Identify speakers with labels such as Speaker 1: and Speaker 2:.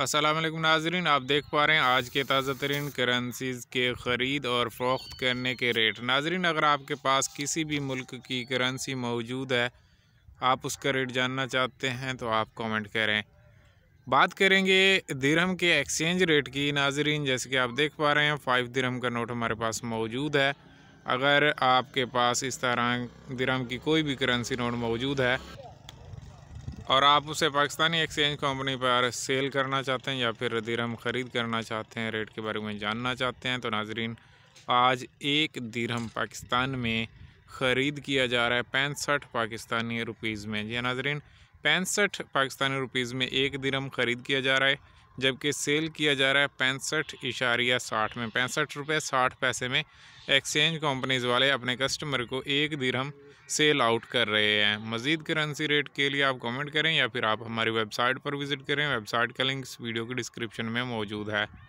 Speaker 1: असलम नाजरीन आप देख पा रहे हैं आज के ताज़ा तरीन करेंसीज़ के ख़रीद और फ़रोख्त करने के रेट नाजरीन अगर आपके पास किसी भी मुल्क की करेंसी मौजूद है आप उसका रेट जानना चाहते हैं तो आप कमेंट करें बात करेंगे दिरहम के एक्सचेंज रेट की नाजरीन जैसे कि आप देख पा रहे हैं फ़ाइव दिरहम का नोट हमारे पास मौजूद है अगर आपके पास इस तरह दिरहम की कोई भी करेंसी नोट मौजूद है और आप उसे पाकिस्तानी एक्सचेंज कंपनी पर सेल करना चाहते हैं या फिर दिरहम ख़रीद करना चाहते हैं रेट के बारे में जानना चाहते हैं तो नाजरीन आज एक दिरहम पाकिस्तान में ख़रीद किया जा रहा है पैंसठ पाकिस्तानी रुपीज़ में जी हाँ, नाजरीन पैंसठ पाकिस्तानी रुपीज़ में एक दिरम ख़रीद किया जा रहा है जबकि सेल किया जा रहा है पैंसठ इशारिया साठ में पैंसठ रुपये साठ पैसे में एक्सचेंज कंपनीज़ वाले अपने कस्टमर को एक दिरहम सेल आउट कर रहे हैं मज़ीद करेंसी रेट के लिए आप कमेंट करें या फिर आप हमारी वेबसाइट पर विज़िट करें वेबसाइट का लिंक इस वीडियो के डिस्क्रिप्शन में मौजूद है